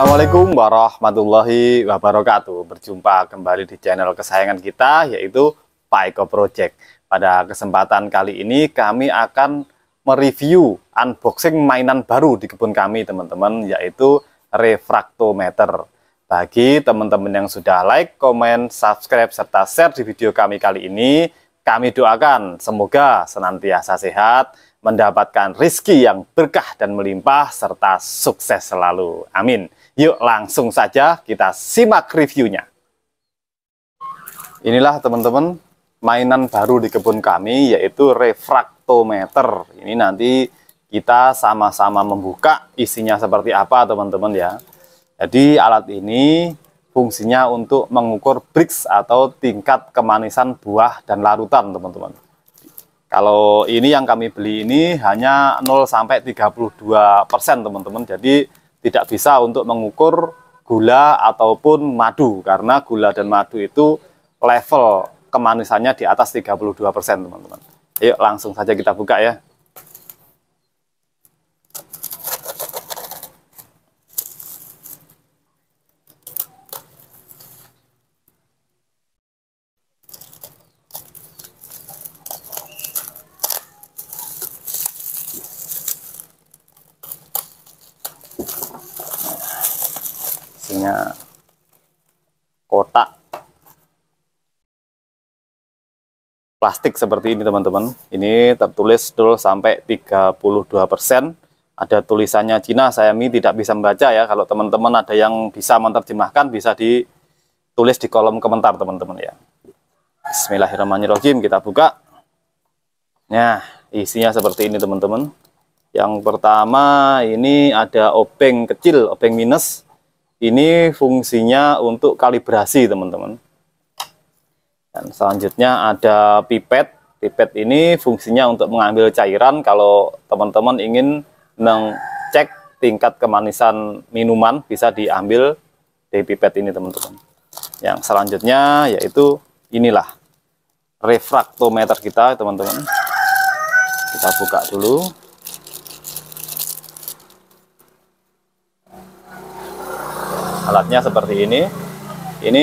Assalamualaikum warahmatullahi wabarakatuh. Berjumpa kembali di channel kesayangan kita yaitu Pak Eko Project. Pada kesempatan kali ini kami akan mereview unboxing mainan baru di kebun kami teman-teman yaitu refraktometer. Bagi teman-teman yang sudah like, komen, subscribe serta share di video kami kali ini, kami doakan semoga senantiasa sehat mendapatkan rizki yang berkah dan melimpah, serta sukses selalu. Amin. Yuk langsung saja kita simak reviewnya. Inilah teman-teman mainan baru di kebun kami yaitu refraktometer. Ini nanti kita sama-sama membuka isinya seperti apa teman-teman ya. Jadi alat ini fungsinya untuk mengukur bricks atau tingkat kemanisan buah dan larutan teman-teman. Kalau ini yang kami beli ini hanya 0 sampai 32 persen teman-teman. Jadi tidak bisa untuk mengukur gula ataupun madu karena gula dan madu itu level kemanisannya di atas 32 persen teman-teman. Yuk langsung saja kita buka ya. kotak plastik seperti ini teman-teman ini tertulis dulu sampai 32% ada tulisannya Cina saya ini tidak bisa membaca ya kalau teman-teman ada yang bisa menerjemahkan bisa ditulis di kolom komentar teman-teman ya Bismillahirrahmanirrahim kita buka nah isinya seperti ini teman-teman yang pertama ini ada obeng kecil obeng minus ini fungsinya untuk kalibrasi teman-teman. Dan selanjutnya ada pipet. Pipet ini fungsinya untuk mengambil cairan kalau teman-teman ingin mengecek tingkat kemanisan minuman bisa diambil dari pipet ini teman-teman. Yang selanjutnya yaitu inilah refraktometer kita teman-teman. Kita buka dulu. alatnya seperti ini ini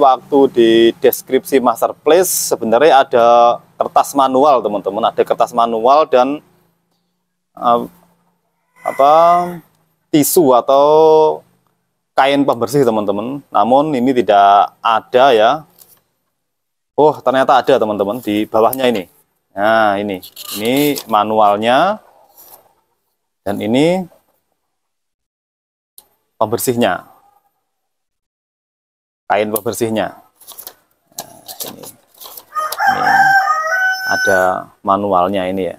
waktu di deskripsi Master Place sebenarnya ada kertas manual teman-teman ada kertas manual dan uh, apa tisu atau kain pembersih teman-teman namun ini tidak ada ya Oh ternyata ada teman-teman di bawahnya ini nah ini ini manualnya dan ini pembersihnya kain pembersihnya eh, ini, ini ada manualnya ini ya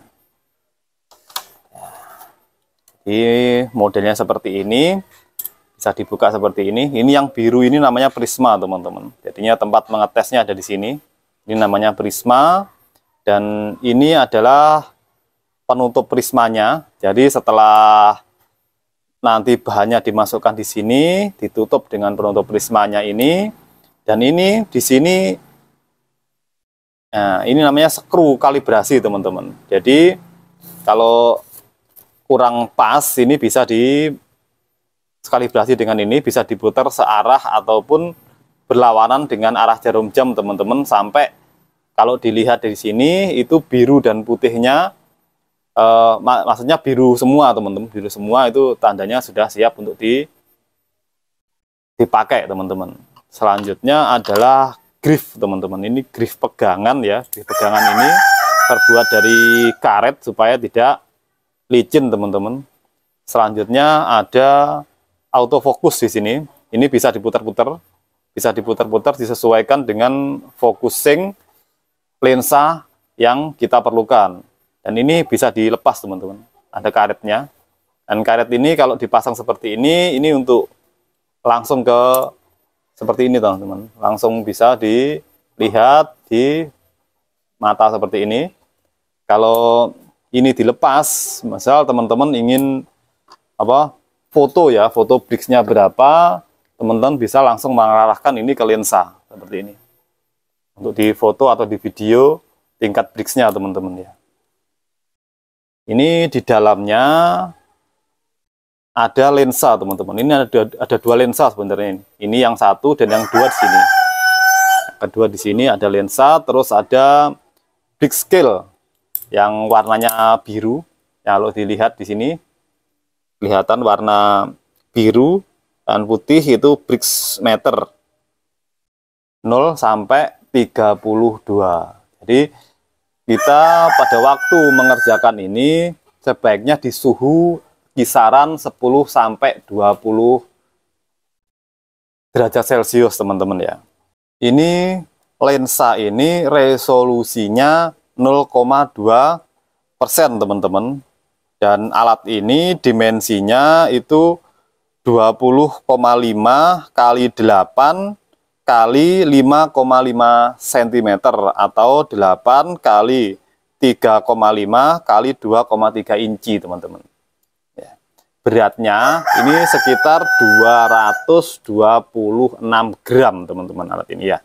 jadi modelnya seperti ini bisa dibuka seperti ini ini yang biru ini namanya prisma teman-teman jadinya tempat mengetesnya ada di sini ini namanya prisma dan ini adalah penutup prismanya jadi setelah nanti bahannya dimasukkan di sini, ditutup dengan penutup prismanya ini, dan ini di sini, nah, ini namanya skru kalibrasi teman-teman. Jadi kalau kurang pas, ini bisa di kalibrasi dengan ini, bisa diputar searah ataupun berlawanan dengan arah jarum jam teman-teman sampai kalau dilihat dari sini itu biru dan putihnya Eh, mak maksudnya biru semua teman-teman biru semua itu tandanya sudah siap untuk di dipakai teman-teman selanjutnya adalah grip teman-teman ini grip pegangan ya grip pegangan ini terbuat dari karet supaya tidak licin teman-teman selanjutnya ada autofokus di sini ini bisa diputar-putar bisa diputar-putar disesuaikan dengan focusing lensa yang kita perlukan dan ini bisa dilepas teman-teman. Ada karetnya. Dan karet ini kalau dipasang seperti ini, ini untuk langsung ke seperti ini teman-teman. Langsung bisa dilihat di mata seperti ini. Kalau ini dilepas, misal teman-teman ingin apa foto ya, foto blitznya berapa, teman-teman bisa langsung mengarahkan ini ke lensa seperti ini. Untuk di foto atau di video tingkat blitznya teman-teman ya. Ini di dalamnya ada lensa, teman-teman. Ini ada ada dua lensa sebenarnya ini. Ini yang satu dan yang dua di sini. Kedua di sini ada lensa, terus ada big scale yang warnanya biru. Ya, kalau dilihat di sini kelihatan warna biru dan putih itu big meter 0 sampai 32. Jadi kita pada waktu mengerjakan ini sebaiknya di suhu kisaran 10 sampai 20 derajat Celcius, teman-teman ya. Ini lensa ini resolusinya 0,2 persen, teman-teman. Dan alat ini dimensinya itu 20,5 kali 8 kali 5,5 cm atau 8 kali 3,5 kali 2,3 inci teman-teman ya. beratnya ini sekitar 226 gram teman-teman alat ini ya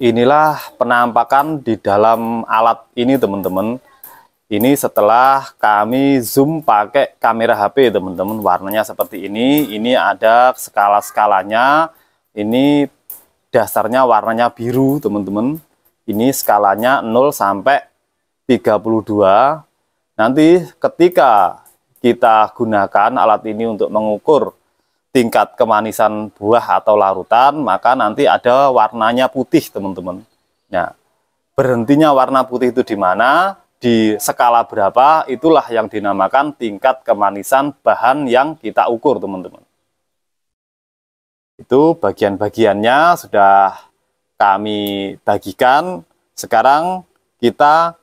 inilah penampakan di dalam alat ini teman-teman ini setelah kami zoom pakai kamera HP teman-teman warnanya seperti ini ini ada skala-skalanya ini dasarnya warnanya biru, teman-teman. Ini skalanya 0 sampai 32. Nanti ketika kita gunakan alat ini untuk mengukur tingkat kemanisan buah atau larutan, maka nanti ada warnanya putih, teman-teman. Nah, berhentinya warna putih itu di mana? Di skala berapa? Itulah yang dinamakan tingkat kemanisan bahan yang kita ukur, teman-teman. Itu bagian-bagiannya sudah kami bagikan. Sekarang kita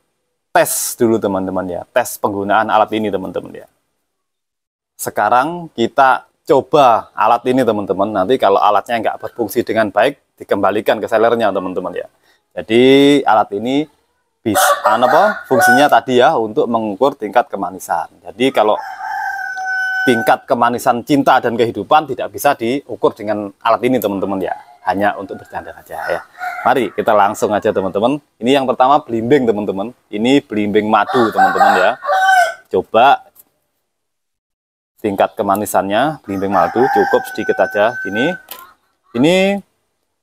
tes dulu teman-teman ya, tes penggunaan alat ini teman-teman ya. Sekarang kita coba alat ini teman-teman, nanti kalau alatnya nggak berfungsi dengan baik, dikembalikan ke sellernya teman-teman ya. Jadi alat ini bisa, apa, fungsinya tadi ya untuk mengukur tingkat kemanisan. Jadi kalau tingkat kemanisan cinta dan kehidupan tidak bisa diukur dengan alat ini teman-teman ya hanya untuk bercanda saja ya mari kita langsung aja teman-teman ini yang pertama belimbing teman-teman ini belimbing madu teman-teman ya coba tingkat kemanisannya belimbing madu cukup sedikit aja ini ini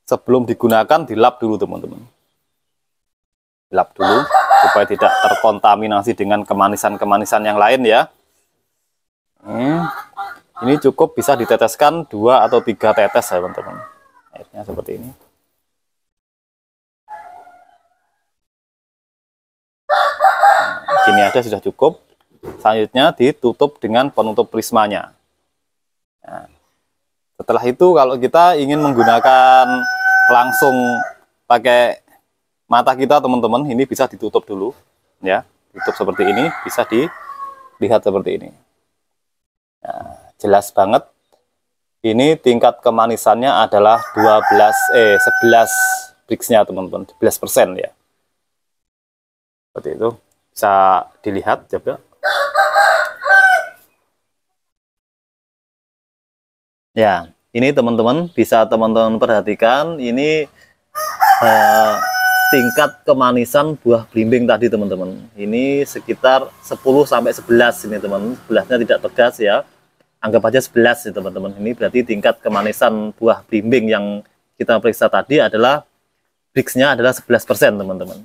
sebelum digunakan dilap dulu teman-teman Lap dulu supaya tidak terkontaminasi dengan kemanisan-kemanisan yang lain ya Hmm. ini cukup bisa diteteskan dua atau tiga tetes ya teman-teman airnya seperti ini nah, ini aja sudah cukup selanjutnya ditutup dengan penutup prismanya nah, setelah itu kalau kita ingin menggunakan langsung pakai mata kita teman-teman ini bisa ditutup dulu ya tutup seperti ini bisa dilihat seperti ini Nah, jelas banget ini tingkat kemanisannya adalah 12 eh 11 brixnya teman-teman 11 persen ya seperti itu bisa dilihat juga. ya ini teman-teman bisa teman-teman perhatikan ini eh, tingkat kemanisan buah belimbing tadi teman-teman ini sekitar 10 sampai 11 ini teman, -teman. Sebelahnya tidak tegas ya anggap aja 11 ya teman-teman. Ini berarti tingkat kemanisan buah blimbing yang kita periksa tadi adalah brixnya adalah 11% teman-teman.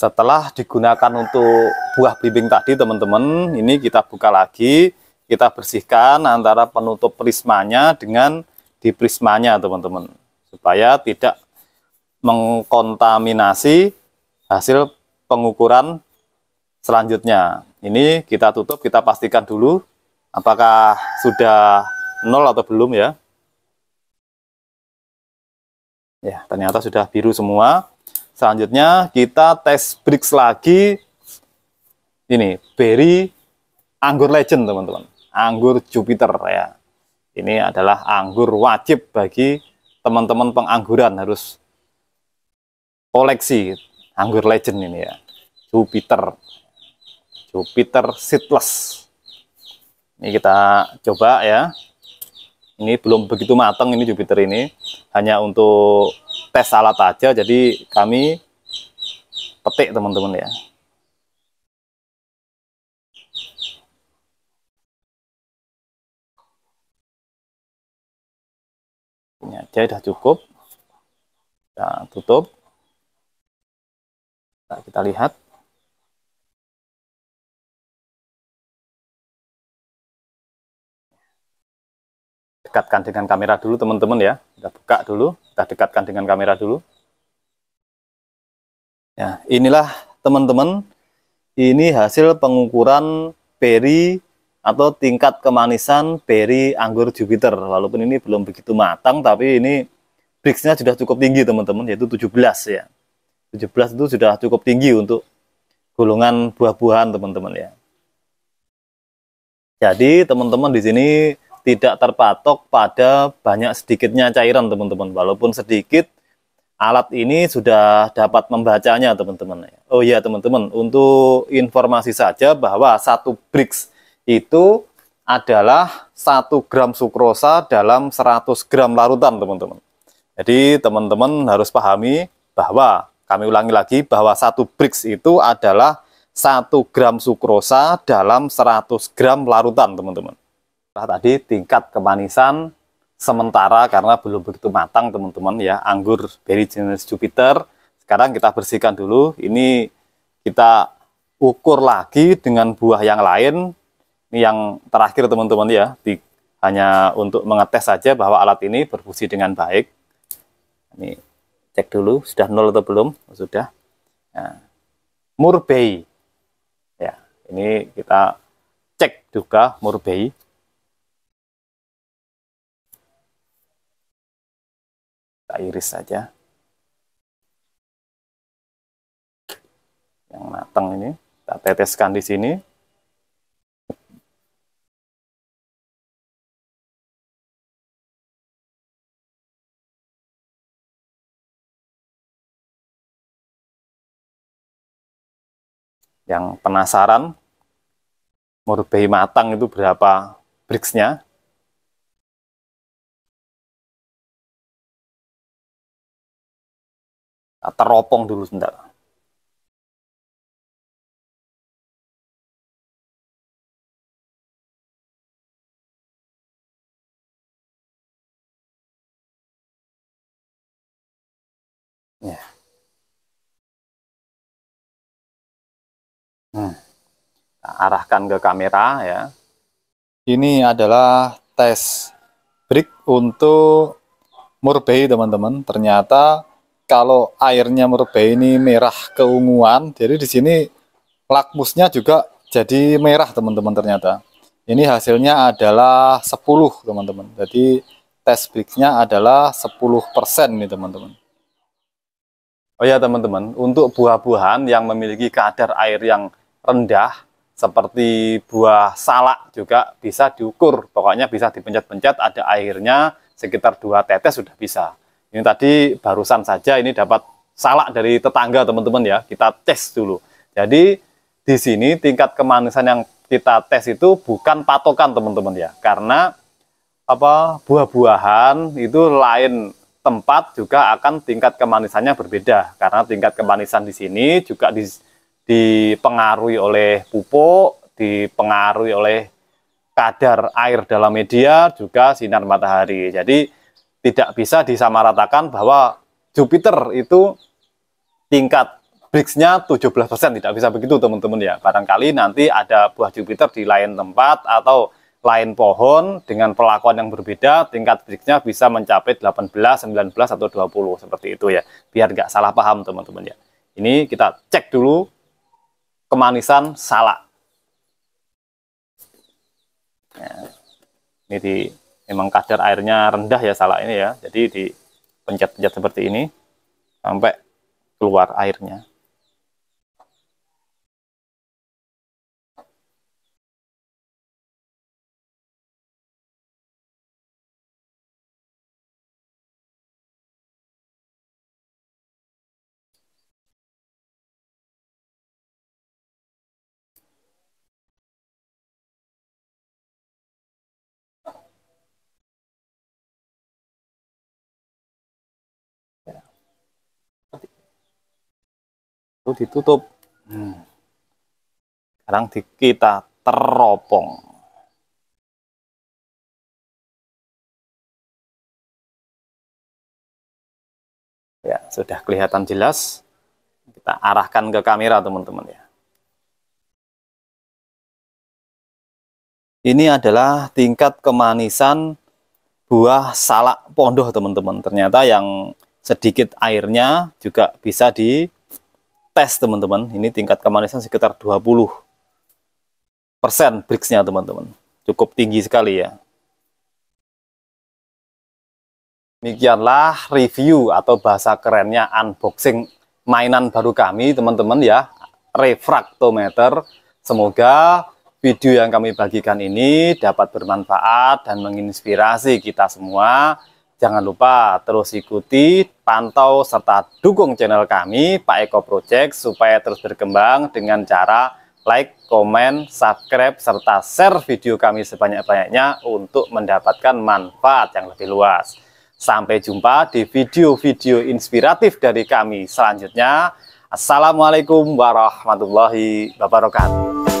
Setelah digunakan untuk buah blimbing tadi teman-teman, ini kita buka lagi, kita bersihkan antara penutup prismanya dengan di prismanya teman-teman. Supaya tidak mengkontaminasi hasil pengukuran selanjutnya ini kita tutup, kita pastikan dulu apakah sudah nol atau belum ya. Ya, ternyata sudah biru semua. Selanjutnya kita tes bricks lagi. Ini berry anggur legend, teman-teman. Anggur Jupiter ya. Ini adalah anggur wajib bagi teman-teman pengangguran harus koleksi anggur legend ini ya. Jupiter Jupiter seedless ini kita coba ya ini belum begitu matang ini Jupiter ini hanya untuk tes alat aja jadi kami petik teman-teman ya ini aja sudah cukup kita tutup kita, nah, kita lihat dekatkan dengan kamera dulu teman-teman ya. Kita buka dulu, kita dekatkan dengan kamera dulu. Ya, inilah teman-teman, ini hasil pengukuran peri atau tingkat kemanisan peri anggur Jupiter. Walaupun ini belum begitu matang, tapi ini brixnya sudah cukup tinggi teman-teman, yaitu 17 ya. 17 itu sudah cukup tinggi untuk golongan buah-buahan teman-teman ya. Jadi teman-teman di sini tidak terpatok pada banyak sedikitnya cairan teman-teman walaupun sedikit alat ini sudah dapat membacanya teman-teman oh iya teman-teman untuk informasi saja bahwa satu bricks itu adalah satu gram sukrosa dalam 100 gram larutan teman-teman jadi teman-teman harus pahami bahwa kami ulangi lagi bahwa satu bricks itu adalah satu gram sukrosa dalam 100 gram larutan teman-teman adalah tadi tingkat kemanisan sementara karena belum begitu matang teman-teman ya anggur berry jenis Jupiter sekarang kita bersihkan dulu ini kita ukur lagi dengan buah yang lain ini yang terakhir teman-teman ya di, hanya untuk mengetes saja bahwa alat ini berfungsi dengan baik ini cek dulu sudah nol atau belum oh, sudah ya. Nah, murbei ya ini kita cek juga murbei Kita iris saja. Yang matang ini kita teteskan di sini. Yang penasaran murbei matang itu berapa bricksnya teropong dulu sebentar. Ya. Hmm. Nah, arahkan ke kamera ya. Ini adalah tes break untuk Murbei teman-teman. Ternyata kalau airnya merubah ini merah keunguan, jadi di sini lakmusnya juga jadi merah teman-teman ternyata. Ini hasilnya adalah 10 teman-teman. Jadi test breaknya adalah 10% nih teman-teman. Oh ya teman-teman, untuk buah-buahan yang memiliki kadar air yang rendah seperti buah salak juga bisa diukur. Pokoknya bisa dipencet-pencet ada airnya sekitar dua tetes sudah bisa. Ini tadi barusan saja ini dapat salak dari tetangga teman-teman ya. Kita tes dulu. Jadi di sini tingkat kemanisan yang kita tes itu bukan patokan teman-teman ya. Karena apa buah-buahan itu lain tempat juga akan tingkat kemanisannya berbeda. Karena tingkat kemanisan di sini juga di, dipengaruhi oleh pupuk, dipengaruhi oleh kadar air dalam media juga sinar matahari. Jadi tidak bisa disamaratakan bahwa Jupiter itu tingkat BRICS-nya 17%, tidak bisa begitu teman-teman ya. Barangkali nanti ada buah Jupiter di lain tempat atau lain pohon dengan perlakuan yang berbeda, tingkat brics bisa mencapai 18, 19, atau 20, seperti itu ya. Biar nggak salah paham teman-teman ya. Ini kita cek dulu kemanisan salak. Nah, ini di memang kadar airnya rendah ya salah ini ya jadi di dipencet-pencet seperti ini sampai keluar airnya itu ditutup hmm. sekarang di, kita teropong ya sudah kelihatan jelas kita arahkan ke kamera teman-teman ya ini adalah tingkat kemanisan buah salak pondoh teman-teman ternyata yang sedikit airnya juga bisa di tes teman-teman ini tingkat kemanisan sekitar 20 persen bricksnya teman-teman cukup tinggi sekali ya demikianlah review atau bahasa kerennya unboxing mainan baru kami teman-teman ya refraktometer semoga video yang kami bagikan ini dapat bermanfaat dan menginspirasi kita semua Jangan lupa terus ikuti, pantau, serta dukung channel kami Pak Eko Project supaya terus berkembang dengan cara like, komen, subscribe, serta share video kami sebanyak-banyaknya untuk mendapatkan manfaat yang lebih luas. Sampai jumpa di video-video inspiratif dari kami selanjutnya. Assalamualaikum warahmatullahi wabarakatuh.